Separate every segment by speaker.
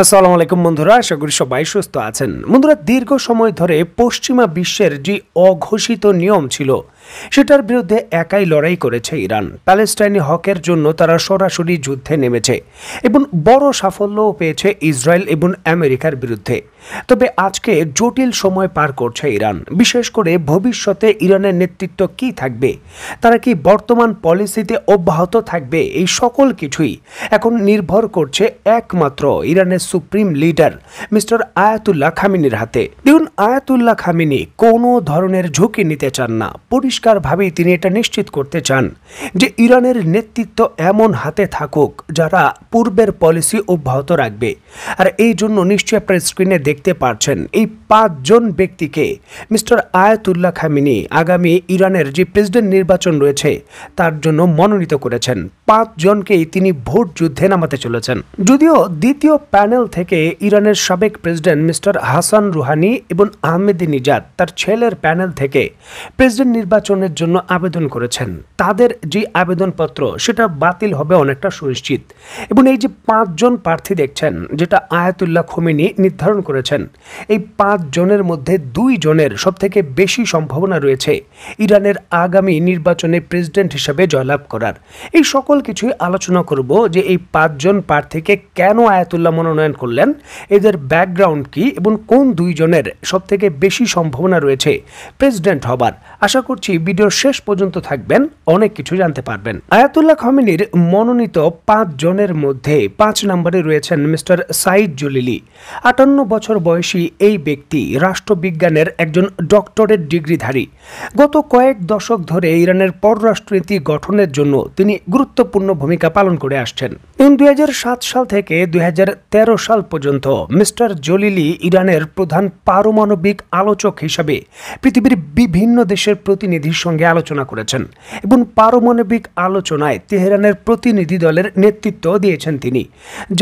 Speaker 1: আসসালামু আলাইকুম বন্ধুরা আশা করি সবাই সুস্থ আছেন বন্ধুরা দীর্ঘ সময় ধরে পশ্চিমা বিশ্বের যে অঘোষিত নিয়ম ছিল সেটার বিরুদ্ধে একাই লড়াই করেছে ইরান প্যালেস্টাইনি হকের জন্য তারা সরাসরি যুদ্ধে নেমেছে এবং বড় সাফল্যও পেয়েছে ইসরায়েল এবং আমেরিকার বিরুদ্ধে তবে আজকে জটিল সময় পার করছে ইরান বিশেষ করে ভবিষ্যতে ইরানের নেতৃত্ব কি থাকবে তারা কি বর্তমান পলিসিতে অব্যাহত থাকবে এই সকল কিছুই এখন নির্ভর করছে একমাত্র ইরানের সুপ্রিম লিডার মিস্টার আয়াতুল্লাহ খামিনির হাতে দেখুন আয়াতুল্লাহ খামিনি কোনো ধরনের ঝুঁকি নিতে চান না পরি পরিষ্কারভাবেই তিনি এটা নিশ্চিত করতে চান যে ইরানের নেতৃত্ব এমন হাতে থাকুক যারা পূর্বের পলিসি অব্যাহত রাখবে আর এই জন্য নিশ্চয়ই আপনার স্ক্রিনে দেখতে পাচ্ছেন এই পাঁচজন ব্যক্তিকে মিস্টার আয়াতুল্লাহ খামিনি আগামী ইরানের যে প্রেসিডেন্ট নির্বাচন রয়েছে তার জন্য মনোনীত করেছেন পাঁচজনকেই তিনি ভোট যুদ্ধে নামাতে চলেছেন যদিও দ্বিতীয় প্যানেল থেকে ইরানের সাবেক প্রেসিডেন্ট মিস্টার হাসান রুহানি এবং আহমেদি তার ছেলের প্যানেল থেকে প্রেসিডেন্ট নির্বাচন নির্বাচনের জন্য আবেদন করেছেন তাদের যে আবেদনপত্র সেটা বাতিল হবে অনেকটা সুনিশ্চিত এবং এই যে পাঁচজন প্রার্থী দেখছেন যেটা আয়াতুল্লাহ খোমেনি নির্ধারণ করেছেন এই পাঁচজনের মধ্যে দুই জনের সবথেকে বেশি সম্ভাবনা রয়েছে ইরানের আগামী নির্বাচনে প্রেসিডেন্ট হিসেবে জয়লাভ করার এই সকল কিছুই আলোচনা করব যে এই পাঁচজন প্রার্থীকে কেন আয়াতুল্লাহ মনোনয়ন করলেন এদের ব্যাকগ্রাউন্ড কি এবং কোন দুইজনের সবথেকে বেশি সম্ভাবনা রয়েছে প্রেসিডেন্ট হবার আশা করছি অবশ্যই ভিডিও শেষ পর্যন্ত থাকবেন অনেক কিছু জানতে পারবেন আয়াতুল্লাহ খমিনির মনোনীত পাঁচ জনের মধ্যে পাঁচ নম্বরে রয়েছেন মিস্টার সাইদ জলিলি আটান্ন বছর বয়সী এই ব্যক্তি রাষ্ট্রবিজ্ঞানের একজন ডক্টরের ডিগ্রিধারী গত কয়েক দশক ধরে ইরানের পররাষ্ট্রনীতি গঠনের জন্য তিনি গুরুত্বপূর্ণ ভূমিকা পালন করে আসছেন ইন দুই সাল থেকে দুই সাল পর্যন্ত মিস্টার জলিলি ইরানের প্রধান পারমাণবিক আলোচক হিসাবে পৃথিবীর বিভিন্ন দেশের প্রতিনিধি প্রতিনিধির সঙ্গে আলোচনা করেছেন এবং পারমাণবিক আলোচনায় তেহরানের প্রতিনিধি দলের নেতৃত্ব দিয়েছেন তিনি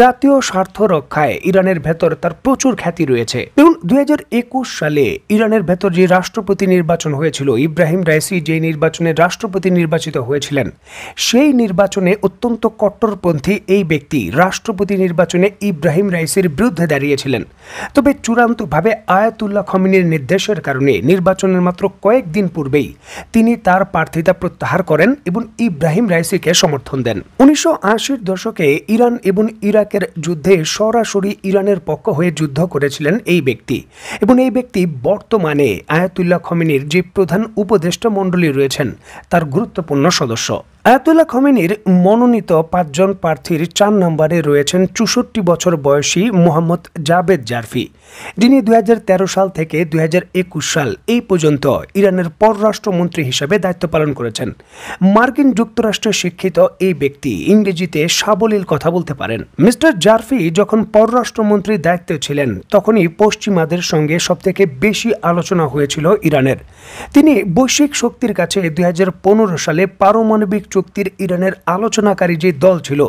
Speaker 1: জাতীয় স্বার্থ রক্ষায় ইরানের ভেতর তার প্রচুর খ্যাতি রয়েছে এবং দু সালে ইরানের ভেতর যে রাষ্ট্রপতি নির্বাচন হয়েছিল ইব্রাহিম রাইসি যে নির্বাচনে রাষ্ট্রপতি নির্বাচিত হয়েছিলেন সেই নির্বাচনে অত্যন্ত কট্টরপন্থী এই ব্যক্তি রাষ্ট্রপতি নির্বাচনে ইব্রাহিম রাইসির বিরুদ্ধে দাঁড়িয়েছিলেন তবে চূড়ান্তভাবে আয়াতুল্লাহ খমিনের নির্দেশের কারণে নির্বাচনের মাত্র কয়েকদিন পূর্বেই তিনি তার প্রার্থিতা প্রত্যাহার করেন এবং ইব্রাহিম রাইসিকে সমর্থন দেন উনিশশো আশির দশকে ইরান এবং ইরাকের যুদ্ধে সরাসরি ইরানের পক্ষ হয়ে যুদ্ধ করেছিলেন এই ব্যক্তি এবং এই ব্যক্তি বর্তমানে আয়াতুল্লাহ খমিনীর যে প্রধান উপদেষ্টা মণ্ডলী রয়েছেন তার গুরুত্বপূর্ণ সদস্য আয়াতুল্লাহ খমেনির মনোনীত পাঁচজন প্রার্থীর চার নম্বরে রয়েছেন চৌষট্টি বছর বয়সী মোহাম্মদ জাবেদ জারফি যিনি দুই সাল থেকে দুই সাল এই পর্যন্ত ইরানের পররাষ্ট্রমন্ত্রী হিসেবে দায়িত্ব পালন করেছেন মার্কিন যুক্তরাষ্ট্রে শিক্ষিত এই ব্যক্তি ইংরেজিতে সাবলীল কথা বলতে পারেন মিস্টার জারফি যখন পররাষ্ট্রমন্ত্রীর দায়িত্বে ছিলেন তখনই পশ্চিমাদের সঙ্গে সবথেকে বেশি আলোচনা হয়েছিল ইরানের তিনি বৈশ্বিক শক্তির কাছে দু সালে পারমাণবিক চুক্তির ইরানের আলোচনাকারী যে দল ছিল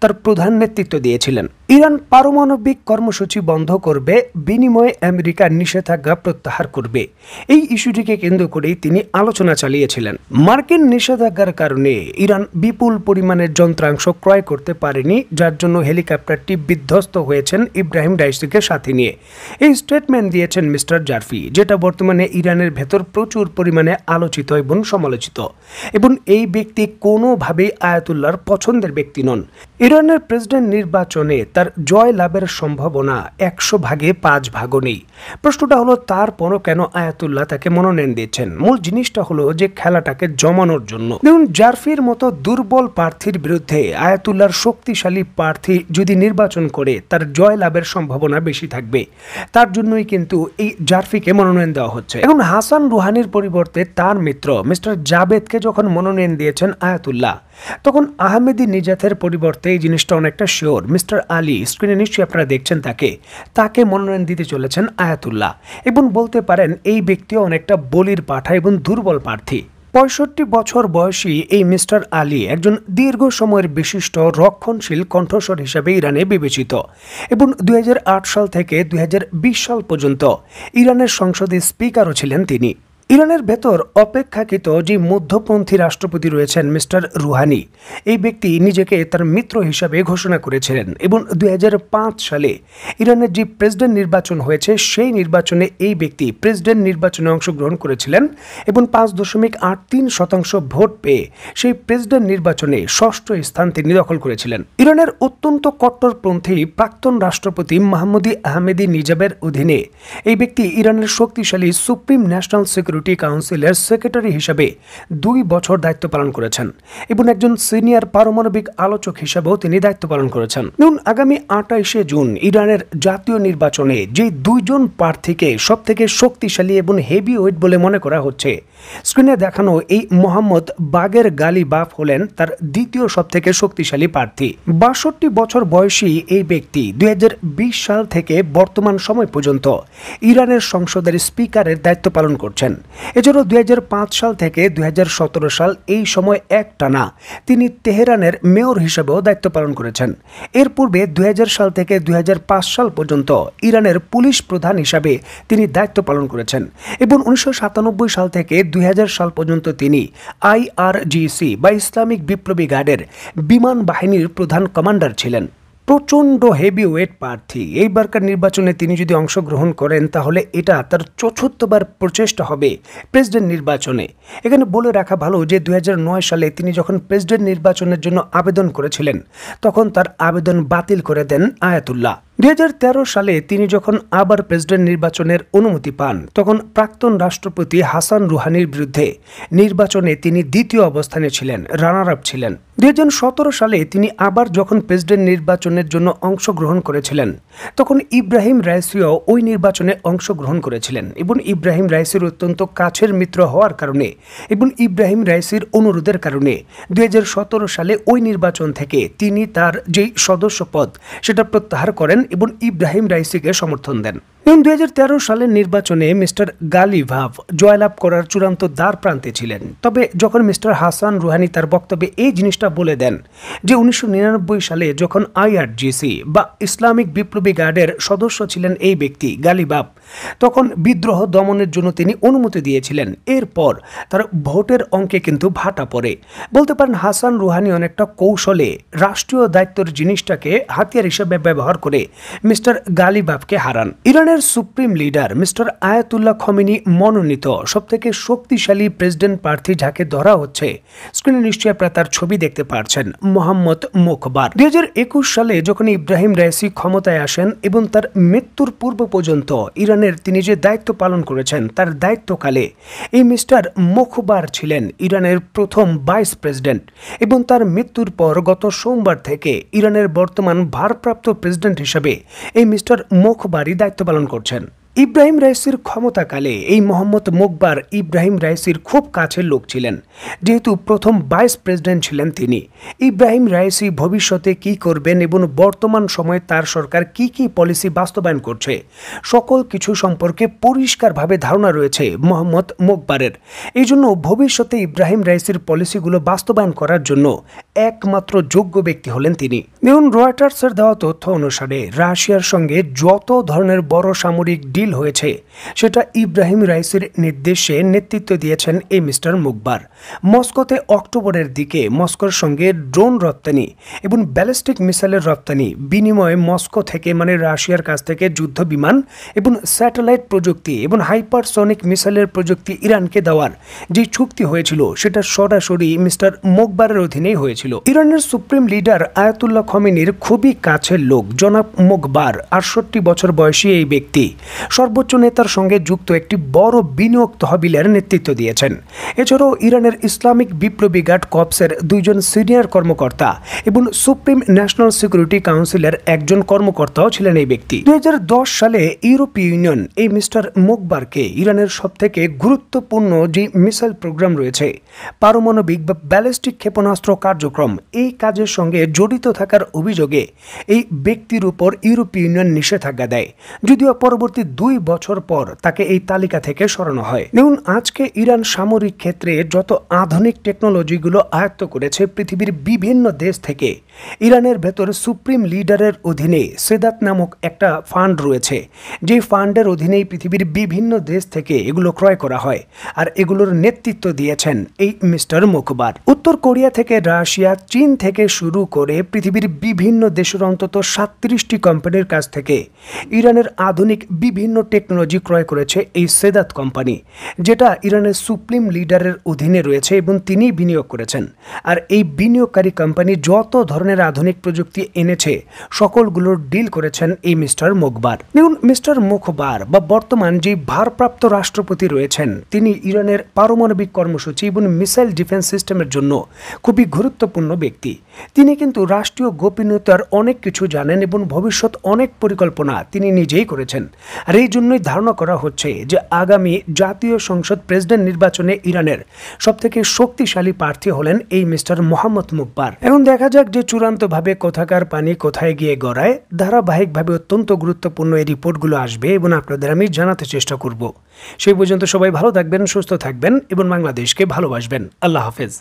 Speaker 1: তার প্রধান নেতৃত্ব দিয়েছিলেন ইরান পারমাণবিক কর্মসূচি বন্ধ করবে বিনিময়ে আমেরিকার নিষেধাজ্ঞা প্রত্যাহার করবে এই ইস্যুটিকে কেন্দ্র করেই তিনি আলোচনা চালিয়েছিলেন মার্কিন নিষেধাজ্ঞার কারণে ইরান বিপুল পরিমাণের যন্ত্রাংশ ক্রয় করতে পারেনি যার জন্য হেলিকপ্টারটি বিধ্বস্ত হয়েছেন ইব্রাহিম ডাইসিকে সাথে নিয়ে এই স্টেটমেন্ট দিয়েছেন মিস্টার জারফি যেটা বর্তমানে ইরানের ভেতর প্রচুর পরিমাণে আলোচিত এবং সমালোচিত এবং এই ব্যক্তি কোনোভাবেই আয়াতুল্লাহর পছন্দের ব্যক্তি নন ইরানের প্রেসিডেন্ট নির্বাচনে তার জয় লাভের সম্ভাবনা একশো ভাগে পাঁচ ভাগও নেই প্রশ্নটা হলো তারপরও কেন আয়াতুল্লাহ তাকে মনোনয়ন দিয়েছেন মূল জিনিসটা হলো যে খেলাটাকে জমানোর জন্য দেখুন জারফির মতো দুর্বল প্রার্থীর বিরুদ্ধে আয়াতুল্লাহর শক্তিশালী প্রার্থী যদি নির্বাচন করে তার জয় লাভের সম্ভাবনা বেশি থাকবে তার জন্যই কিন্তু এই জারফিকে মনোনয়ন দেওয়া হচ্ছে এখন হাসান রুহানির পরিবর্তে তার মিত্র মিস্টার জাবেদকে যখন মনোনয়ন দিয়েছেন আয়াতুল্লাহ তখন আহমেদি নিজাতের পরিবর্তে এই জিনিসটা অনেকটা শিওর মিস্টার আলী স্ক্রিনে নিশ্চয়ই আপনারা দেখছেন তাকে তাকে মনোনয়ন দিতে চলেছেন আয়াতুল্লাহ এবং বলতে পারেন এই ব্যক্তিও অনেকটা বলির পাঠা এবং দুর্বল প্রার্থী পঁয়ষট্টি বছর বয়সী এই মিস্টার আলী একজন দীর্ঘ সময়ের বিশিষ্ট রক্ষণশীল কণ্ঠস্বর হিসেবে ইরানে বিবেচিত এবং দুই সাল থেকে দুই সাল পর্যন্ত ইরানের সংসদে স্পিকারও ছিলেন তিনি ইরানের ভেতর অপেক্ষাকৃত যে মধ্যপন্থী রাষ্ট্রপতি রয়েছেন মিস্টার রুহানি এই ব্যক্তি নিজেকে তার মিত্র হিসাবে ঘোষণা করেছিলেন এবং দুই সালে ইরানের যে প্রেসিডেন্ট নির্বাচন হয়েছে সেই নির্বাচনে এই ব্যক্তি প্রেসিডেন্ট নির্বাচনে অংশগ্রহণ করেছিলেন এবং পাঁচ দশমিক আট তিন শতাংশ ভোট পেয়ে সেই প্রেসিডেন্ট নির্বাচনে ষষ্ঠ স্থান তিনি দখল করেছিলেন ইরানের অত্যন্ত কট্টরপন্থী প্রাক্তন রাষ্ট্রপতি মাহমুদি আহমেদি নিজাবের অধীনে এই ব্যক্তি ইরানের শক্তিশালী সুপ্রিম ন্যাশনাল সিকিউরিটি সিকিউরিটি কাউন্সিলের সেক্রেটারি হিসেবে দুই বছর দায়িত্ব পালন করেছেন এবং একজন সিনিয়র পারমাণবিক আলোচক হিসেবেও তিনি দায়িত্ব পালন করেছেন ধরুন আগামী আটাইশে জুন ইরানের জাতীয় নির্বাচনে যে দুইজন প্রার্থীকে সব থেকে শক্তিশালী এবং হেভি ওয়েট বলে মনে করা হচ্ছে স্ক্রিনে দেখানো এই মোহাম্মদ বাগের গালি বাফ হলেন তার দ্বিতীয় সবথেকে শক্তিশালী প্রার্থী বাষট্টি বছর বয়সী এই ব্যক্তি দুই সাল থেকে বর্তমান সময় পর্যন্ত ইরানের সংসদের স্পিকারের দায়িত্ব পালন করছেন এজন্য দুই সাল থেকে দুই সাল এই সময় এক টানা তিনি তেহরানের মেয়র হিসেবেও দায়িত্ব পালন করেছেন এর পূর্বে দুই সাল থেকে দুই সাল পর্যন্ত ইরানের পুলিশ প্রধান হিসাবে তিনি দায়িত্ব পালন করেছেন এবং উনিশশো সাল থেকে দুই সাল পর্যন্ত তিনি আইআরজিসি বা ইসলামিক বিপ্লবী গার্ডের বিমান বাহিনীর প্রধান কমান্ডার ছিলেন প্রচণ্ড হেভি ওয়েট প্রার্থী এইবারকার নির্বাচনে তিনি যদি অংশগ্রহণ করেন তাহলে এটা তার চতুর্থবার প্রচেষ্টা হবে প্রেসিডেন্ট নির্বাচনে এখানে বলে রাখা ভালো যে দু সালে তিনি যখন প্রেসিডেন্ট নির্বাচনের জন্য আবেদন করেছিলেন তখন তার আবেদন বাতিল করে দেন আয়াতুল্লাহ দু সালে তিনি যখন আবার প্রেসিডেন্ট নির্বাচনের অনুমতি পান তখন প্রাক্তন রাষ্ট্রপতি হাসান রুহানির বিরুদ্ধে নির্বাচনে তিনি দ্বিতীয় অবস্থানে ছিলেন রানার আপ ছিলেন দুই সালে তিনি আবার যখন প্রেসিডেন্ট নির্বাচনের জন্য অংশগ্রহণ করেছিলেন তখন ইব্রাহিম রাইসিও ওই নির্বাচনে অংশগ্রহণ করেছিলেন এবং ইব্রাহিম রাইসির অত্যন্ত কাছের মিত্র হওয়ার কারণে এবং ইব্রাহিম রাইসির অনুরোধের কারণে দুই সালে ওই নির্বাচন থেকে তিনি তার যেই সদস্য পদ সেটা প্রত্যাহার করেন এবং ইব্রাহিম রাইসিকে সমর্থন দেন এবং দুই সালের নির্বাচনে মিস্টার গালিভাভ জয়লাভ করার চূড়ান্ত দ্বার প্রান্তে ছিলেন তবে যখন মিস্টার হাসান রুহানি তার বক্তব্যে এই জিনিসটা বলে দেন যে উনিশশো সালে যখন আইআরজিসি বা ইসলামিক বিপ্লবী গার্ডের সদস্য ছিলেন এই ব্যক্তি গালিবাব তখন বিদ্রোহ দমনের জন্য তিনি অনুমতি দিয়েছিলেন এরপর তার ভোটের অঙ্কে কিন্তু ভাটা পড়ে বলতে পারেন হাসান রুহানি অনেকটা কৌশলে রাষ্ট্রীয় দায়িত্বের জিনিসটাকে হাতিয়ার হিসেবে ব্যবহার করে মিস্টার গালিবাবকে হারান ইরানের ইরানের supreme leader mister Ayatollah Khamenei মনোনীত সবথেকে শক্তিশালী প্রেসিডেন্ট প্রার্থী যাকে ধরা হচ্ছে স্ক্রিনে নিশ্চয় আপনারা তার ছবি দেখতে পারছেন মোহাম্মদ মোকবার দুই সালে যখন ইব্রাহিম রায়সি ক্ষমতায় আসেন এবং তার মৃত্যুর পূর্ব পর্যন্ত ইরানের তিনি যে দায়িত্ব পালন করেছেন তার দায়িত্বকালে এই মিস্টার মুখবার ছিলেন ইরানের প্রথম ভাইস প্রেসিডেন্ট এবং তার মৃত্যুর পর গত সোমবার থেকে ইরানের বর্তমান ভারপ্রাপ্ত প্রেসিডেন্ট হিসেবে এই মিস্টার মুখবারই দায়িত্ব পালন পালন করছেন ইব্রাহিম রাইসির ক্ষমতাকালে এই মোহাম্মদ মোকবার ইব্রাহিম রাইসির খুব কাছের লোক ছিলেন যেহেতু প্রথম ভাইস প্রেসিডেন্ট ছিলেন তিনি ইব্রাহিম রাইসি ভবিষ্যতে কি করবেন এবং বর্তমান সময়ে তার সরকার কি কি পলিসি বাস্তবায়ন করছে সকল কিছু সম্পর্কে পরিষ্কারভাবে ধারণা রয়েছে মোহাম্মদ মোকবারের এই জন্য ভবিষ্যতে ইব্রাহিম রাইসির পলিসিগুলো বাস্তবায়ন করার জন্য একমাত্র যোগ্য ব্যক্তি হলেন তিনি দেখুন রয়টার্সের দেওয়া তথ্য অনুসারে রাশিয়ার সঙ্গে যত ধরনের বড় সামরিক ডিল হয়েছে সেটা ইব্রাহিম রাইসির নির্দেশে নেতৃত্ব দিয়েছেন এই মিস্টার মুকবার মস্কোতে অক্টোবরের দিকে মস্কোর সঙ্গে ড্রোন রপ্তানি এবং ব্যালিস্টিক মিসাইলের রপ্তানি বিনিময়ে মস্কো থেকে মানে রাশিয়ার কাছ থেকে যুদ্ধ বিমান এবং স্যাটেলাইট প্রযুক্তি এবং হাইপারসনিক মিসাইলের প্রযুক্তি ইরানকে দেওয়ার যে চুক্তি হয়েছিল সেটা সরাসরি মিস্টার মোকবারের অধীনেই হয়েছে হয়েছিল ইরানের সুপ্রিম লিডার আয়াতুল্লাহ খমিনির খুবই কাছের লোক জনাব মুকবার আটষট্টি বছর বয়সী এই ব্যক্তি সর্বোচ্চ নেতার সঙ্গে যুক্ত একটি বড় বিনিয়োগ তহবিলের নেতৃত্ব দিয়েছেন এছাড়াও ইরানের ইসলামিক বিপ্লবী গার্ড কপসের দুইজন সিনিয়র কর্মকর্তা এবং সুপ্রিম ন্যাশনাল সিকিউরিটি কাউন্সিলের একজন কর্মকর্তাও ছিলেন এই ব্যক্তি দু সালে ইউরোপীয় ইউনিয়ন এই মিস্টার মুকবারকে ইরানের সবথেকে গুরুত্বপূর্ণ যে মিসাইল প্রোগ্রাম রয়েছে পারমাণবিক বা ব্যালিস্টিক ক্ষেপণাস্ত্র কার্য কার্যক্রম এই কাজের সঙ্গে জড়িত থাকার অভিযোগে এই ব্যক্তির উপর ইউরোপীয় ইউনিয়ন নিষেধাজ্ঞা দেয় যদিও পরবর্তী দুই বছর পর তাকে এই তালিকা থেকে সরানো হয় দেখুন আজকে ইরান সামরিক ক্ষেত্রে যত আধুনিক টেকনোলজিগুলো আয়ত্ত করেছে পৃথিবীর বিভিন্ন দেশ থেকে ইরানের ভেতরে সুপ্রিম লিডারের অধীনে সেদাত নামক একটা ফান্ড রয়েছে যে ফান্ডের অধীনেই পৃথিবীর বিভিন্ন দেশ থেকে এগুলো ক্রয় করা হয় আর এগুলোর নেতৃত্ব দিয়েছেন এই মিস্টার মুখবার উত্তর কোরিয়া থেকে রাশিয়া চীন থেকে শুরু করে পৃথিবীর বিভিন্ন দেশের অন্তত সাতত্রিশটি কোম্পানির কাছ থেকে ইরানের আধুনিক বিভিন্ন টেকনোলজি ক্রয় করেছে এই সেদাত কোম্পানি যেটা ইরানের সুপ্রিম লিডারের অধীনে রয়েছে এবং তিনি বিনিয়োগ করেছেন আর এই বিনিয়োগকারী কোম্পানি যত ধরনের ধরনের আধুনিক প্রযুক্তি এনেছে সকলগুলোর ডিল করেছেন এই মিস্টার মুখবার দেখুন মিস্টার মুখবার বা বর্তমান যে ভারপ্রাপ্ত রাষ্ট্রপতি রয়েছেন তিনি ইরানের পারমাণবিক কর্মসূচি এবং মিসাইল ডিফেন্স সিস্টেমের জন্য খুবই গুরুত্বপূর্ণ ব্যক্তি তিনি কিন্তু রাষ্ট্রীয় গোপনীয়তার অনেক কিছু জানেন এবং ভবিষ্যৎ অনেক পরিকল্পনা তিনি নিজেই করেছেন আর এই জন্যই ধারণা করা হচ্ছে যে আগামী জাতীয় সংসদ প্রেসিডেন্ট নির্বাচনে ইরানের সবথেকে শক্তিশালী প্রার্থী হলেন এই মিস্টার মোহাম্মদ মুকবার এখন দেখা যাক যে চূড়ান্তভাবে কোথাকার পানি কোথায় গিয়ে গড়ায় ধারাবাহিকভাবে অত্যন্ত গুরুত্বপূর্ণ এই রিপোর্টগুলো আসবে এবং আপনাদের আমি জানাতে চেষ্টা করব সেই পর্যন্ত সবাই ভালো থাকবেন সুস্থ থাকবেন এবং বাংলাদেশকে ভালোবাসবেন আল্লাহ হাফেজ